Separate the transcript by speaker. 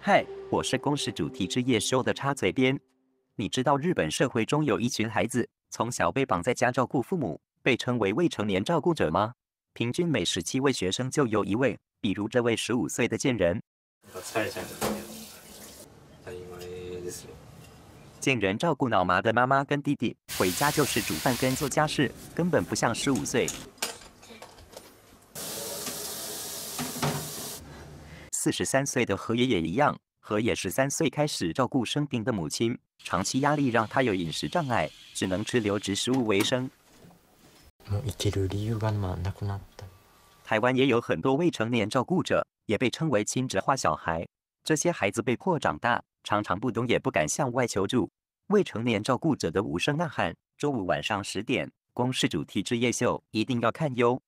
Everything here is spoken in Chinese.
Speaker 1: 嗨，我是公式主题之夜修的插嘴编。你知道日本社会中有一群孩子，从小被绑在家照顾父母，被称为未成年照顾者吗？平均每十七位学生就有一位。比如这位十五岁的贱人。贱人照顾脑麻的妈妈跟弟弟，回家就是煮饭跟做家事，根本不像十五岁。四十三岁的何爷爷一样，何爷十三岁开始照顾生病的母亲，长期压力让他有饮食障碍，只能吃流质食物为生。台湾也有很多未成年照顾者，也被称为亲职化小孩。这些孩子被迫长大，常常不懂也不敢向外求助。未成年照顾者的无声呐喊。周五晚上十点，公视主题之夜秀一定要看哟。